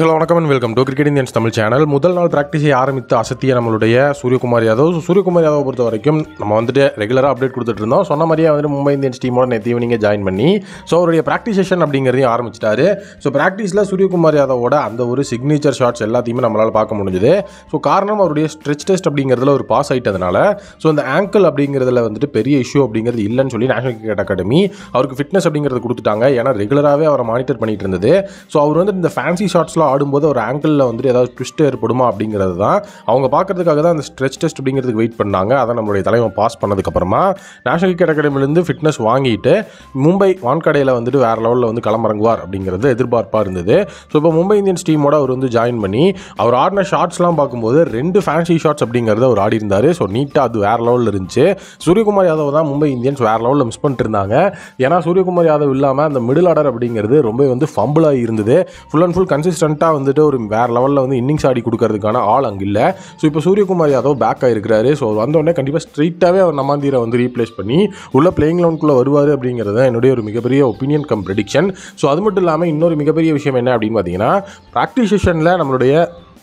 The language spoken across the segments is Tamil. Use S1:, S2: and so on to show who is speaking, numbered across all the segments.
S1: ஹலோ வணக்கம் and welcome to cricket Indians Tamil channel முதல் நாள் ப்ராக்டிஸை ஆரம்பித்து அசத்திய நம்மளுடைய சூரியகுமார் யாதவ் சூரியகுமார் யாதவ் பொறுத்த வரைக்கும் நம்ம வந்துட்டு ரெகுலராக அப்டேட் கொடுத்துட்டு இருந்தோம் சொன்ன மாதிரியே வந்துட்டு மும்பை இந்தியன்ஸ் டீமோட நேற்று ஈவினிங்கே ஜாயின் பண்ணி ஸோ அவருடைய ப்ராக்டிஸ் செஷன் அப்படிங்கிறதையும் ஆரம்பிச்சிட்டாரு ஸோ ப்ராக்டிஸில் சூரியகுமார் யாதவோட அந்த ஒரு சிக்னேச்சர் ஷாட்ஸ் எல்லாத்தையுமே நம்மளால் பார்க்க முடிஞ்சுது ஸோ காரணம் அவருடைய ஸ்ட்ரெச் டெஸ்ட் அப்படிங்கிறதுல ஒரு பாஸ் ஆகிட்டதுனால ஸோ அந்த ஆங்கிள் அப்படிங்கிறதுல வந்துட்டு பெரிய இஷ்யூ அப்படிங்கிறது இல்லைன்னு சொல்லி நேஷனல் கிரிக்கெட் அகாடமி அவருக்கு ஃபிட்னஸ் அப்படிங்கிறது கொடுத்துட்டாங்க ஏன்னா ரெகுலராகவே அவரை மானிட்டர் பண்ணிட்டு இருந்தது ஸோ அவர் வந்து இந்த ஃபேன்சி ஷாட்ஸ்லாம் ஆடும்போது ஒரு ஆங்கிளில் வந்துட்டு ஏதாவது ட்விஸ்ட் ஏற்படுமா அப்படிங்கிறது தான் அவங்க பார்க்குறதுக்காக தான் அந்த ஸ்ட்ரெச் டெஸ்ட் அப்படிங்கிறதுக்கு வெயிட் பண்ணாங்க அதை நம்மளுடைய தலைவன் பாஸ் பண்ணதுக்கப்புறமா நேஷனல் கிரிக்கெட் அகாடமிலேருந்து ஃபிட்னஸ் வாங்கிட்டு மும்பை வான்கடையில் வந்துட்டு வேறு லெவலில் வந்து களமிறங்குவார் அப்படிங்கிறது எதிர்பார்ப்பாக இருந்தது ஸோ இப்போ மும்பை இந்தியன்ஸ் டீமோட அவர் வந்து ஜாயின் பண்ணி அவர் ஆடின ஷாட்ஸ்லாம் பார்க்கும்போது ரெண்டு ஃபேன்சி ஷாட்ஸ் அப்படிங்கிறத அவர் ஆடி இருந்தார் ஸோ நீட்டாக அது வேறு லெவலில் இருந்துச்சு சூரியகுமார் யாதவ் தான் மும்பை இந்தியன்ஸ் வேறு லெவலில் மிஸ் பண்ணிட்டு இருந்தாங்க ஏன்னா சூரியகுமார் யாதவ் இல்லாமல் அந்த மிடில் ஆர்டர் அப்படிங்கிறது ரொம்ப வந்து ஃபம்பிளாக இருந்தது ஃபுல் அண்ட் ஃபுல் கன்சிஸ்டன்ட் டொமினண்ட்டாக வந்துட்டு ஒரு வேறு லெவலில் வந்து இன்னிங்ஸ் ஆடி கொடுக்கறதுக்கான ஆள் அங்கே இல்லை ஸோ இப்போ சூரியகுமார் யாதவ் பேக் ஆகிருக்கிறாரு ஸோ வந்தோடனே கண்டிப்பாக ஸ்ட்ரெயிட்டாகவே அவர் நமாந்தீரை வந்து ரீப்ளேஸ் பண்ணி உள்ள பிளேயிங் லோன்குள்ளே வருவார் அப்படிங்கிறது என்னுடைய ஒரு மிகப்பெரிய ஒப்பீனியன் கம் ப்ரெடிக்ஷன் ஸோ அது மட்டும் இல்லாமல் இன்னொரு மிகப்பெரிய விஷயம் என்ன அப்படின்னு பார்த்தீங்கன்னா ப்ராக்டிஸ் செஷனில் நம்மளுடைய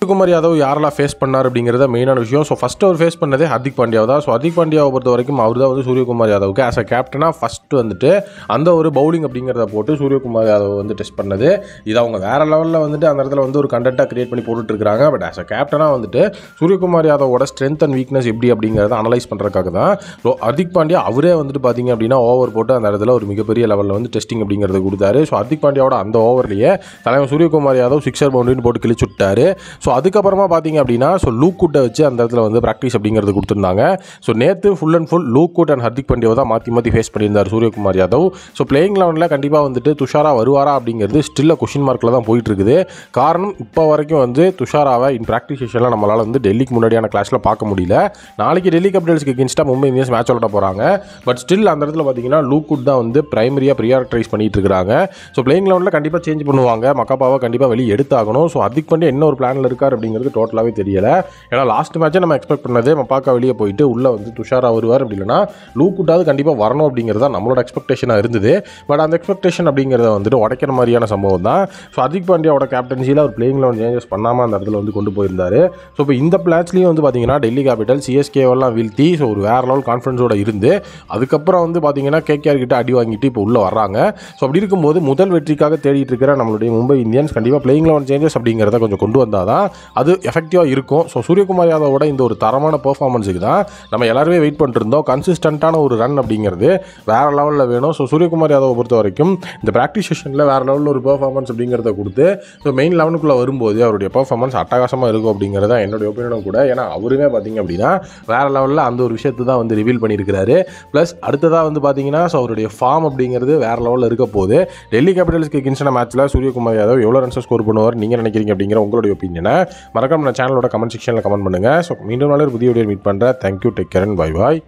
S1: குமார் யாதவ் யாரெல்லாம் ஃபேஸ் பண்ணார் அப்படிங்கிறத மெயினான விஷயம் ஸோ ஃபஸ்ட்டு அவர் ஃபேஸ் பண்ணதே ஹர்திக் பாண்டியாவை தான் ஸோ ஹர்திக் பாண்டியாவை பொறுத்த வரைக்கும் அவர் தான் வந்து சூரியகுமார் யாதவுக்கு ஆஸ் அ கேப்டனாக ஃபஸ்ட்டு வந்துட்டு அந்த ஒரு பவுலிங் அப்படிங்கிறத போட்டு சூரியகுமார் யாதவ் வந்து டெஸ்ட் பண்ணது இது அவங்க வேறு லெவலில் வந்துட்டு அந்த இடத்துல வந்து ஒரு கண்டென்ட்டாக க்ரியேட் பண்ணி போட்டுட்ருக்காங்க பட் ஆஸ் அ கேப்டனாக வந்துட்டு சூரியகுமார் யாதவோட ஸ்ட்ரென்த் அண்ட் வீக்னஸ் எப்படி அப்படிங்கிறத அனலைஸ் பண்ணுறதுக்காக தான் ஸோ ஹர்திக் பாண்டியா அவரே வந்துட்டு பார்த்தீங்க அப்படின்னா ஓவர் போட்டு அந்த இடத்துல ஒரு மிகப்பெரிய லெவலில் வந்து டெஸ்டிங் அப்படிங்கிறத கொடுத்தாரு ஸோ ஹர்திக் பாண்டியாவோட அந்த ஓவர்லேயே தலைவர் சூரியகுமார் யாதவ் சிக்ஸர் பவுண்டரின்னு போட்டு கிழிச்சு விட்டார் ஸோ அதுக்கப்புறமா பார்த்தீங்க அப்படின்னா ஸோ லூக்கூட்டை வச்சு அந்த இடத்துல வந்து ப்ராக்டிஸ் அப்படிங்கிறது கொடுத்துருந்தாங்க ஸோ நேற்று ஃபுல் அண்ட் ஃபுல் லூக்கூட் அண்ட் ஹர்திக் பாண்டியாவை தான் மாற்றி மாற்றி ஃபேஸ் பண்ணியிருந்தார் சூரியகுமார் யாதவ் ஸோ பிளேயிங் லெவனில் கண்டிப்பாக வந்துட்டு துஷாரா வருவாரா அப்படிங்கிறது ஸ்டில்ல கொஷின் மார்க்கில் தான் போயிட்டுருக்குது காரணம் இப்போ வரைக்கும் வந்து துஷாராவை இன் ப்ராக்டிஸ் செஷனில் நம்மளால் வந்து டெல்லிக்கு முன்னாடியான கிளாஸில் பார்க்க முடியல நாளைக்கு டெல்லி கேபிட்டல்ஸ்க்கு கின்ஸ்டாக மும்பை இந்தியன்ஸ் மேட்ச் விளாட போகிறாங்க பட் ஸ்டில் அந்த இடத்துல பார்த்தீங்கன்னா லூக்குட் தான் வந்து பிரைமரியாக ப்ரியாரிட்டைஸ் பண்ணிட்டு இருக்கிறாங்க ஸோ பிளேயிங் லெவனில் கண்டிப்பாக சேஞ்ச் பண்ணுவாங்க மக்காப்பாவை கண்டிப்பாக வெளியே எடுத்தாகணும் ஸோ அதுக்கு பண்ணி என்ன ஒரு பிளானில் இருக்கார் அப்படிங்கிறது டோட்டலாகவே தெரியலை ஏன்னா லாஸ்ட் மேட்சை நம்ம எக்ஸ்பெக்ட் பண்ணது மப்பாக்கா வெளியே போயிட்டு உள்ளே வந்து துஷாரா வருவார் அப்படி இல்லைனா லூக்குட்டாவது கண்டிப்பாக வரணும் அப்படிங்கிறதா நம்மளோட எக்ஸ்பெக்டேஷனாக இருந்தது பட் அந்த எக்ஸ்பெக்டேஷன் அப்படிங்கிறத வந்துட்டு உடைக்கிற மாதிரியான சம்பவம் தான் ஸோ ஹர்திக் பாண்டியாவோட கேப்டன்சியில் அவர் பிளேயிங் லெவன் சேஞ்சஸ் பண்ணாமல் அந்த இடத்துல வந்து கொண்டு போயிருந்தார் ஸோ இப்போ இந்த பிளாட்ஸ்லேயும் வந்து பார்த்தீங்கன்னா டெல்லி கேபிட்டல் சிஎஸ்கேவெல்லாம் வீழ்த்தி ஸோ ஒரு வேறு லெவல் கான்ஃபிடன்ஸோடு இருந்து அதுக்கப்புறம் வந்து பார்த்தீங்கன்னா கேகேஆர் கிட்ட அடி வாங்கிட்டு இப்போ உள்ளே வர்றாங்க ஸோ அப்படி இருக்கும்போது முதல் வெற்றிக்காக தேடிட்டு இருக்கிற நம்மளுடைய மும்பை இந்தியன்ஸ் கண்டிப்பாக பிளேயிங் லெவன் சேஞ்சஸ் அப்படிங்கிறத கொஞ்சம் கொண்டு வந்தால் தான் அது எஃபெக்டிவாக இருக்கும் ஸோ சூரியகுமார் யாதவோட இந்த ஒரு தரமான பர்ஃபார்மன்ஸுக்கு தான் நம்ம எல்லாருமே வெயிட் பண்ணிருந்தோம் கன்சிஸ்டண்ட்டான ஒரு ரன் அப்படிங்கிறது வேறு லெவலில் வேணும் ஸோ சூரியகுமார் யாதவை பொறுத்த வரைக்கும் இந்த ப்ராக்டிஸ் செஷனில் வேறு லெவலில் ஒரு பர்ஃபார்மன்ஸ் அப்படிங்கிறத கொடுத்து ஸோ மெயின் லெவனுக்குள்ளே வரும்போது அவருடைய பர்ஃபார்மன்ஸ் அட்டகாசமாக இருக்கும் அப்படிங்கிறது தான் என்னுடைய ஒப்பீனியனும் கூட ஏன்னா அவருமே பார்த்திங்க அப்படின்னா வேறு லெவலில் அந்த ஒரு விஷயத்தை தான் வந்து ரிவீல் பண்ணியிருக்கிறாரு ப்ளஸ் அடுத்ததாக வந்து பார்த்தீங்கன்னா ஸோ அவருடைய ஃபார்ம் அப்படிங்கிறது வேறு லெவலில் இருக்க போது டெல்லி கேபிட்டல்ஸ்க்கு கின்சன மேட்ச்சில் சூரியகுமார் யாதவ் எவ்வளோ ரன்ஸை ஸ்கோர் பண்ணுவார் நீங்கள் நினைக்கிறீங்க அப்படிங்கிற உங்களுடைய ஒப்பீனியன் மறக்காம நான் சேனலோட கமெண்ட் செக்ஷனில் கமெண்ட் பண்ணுங்கள் ஸோ மீண்டும் நாளே புதிய வீடியோ மீட் பண்ணுறேன் thank you take care and bye bye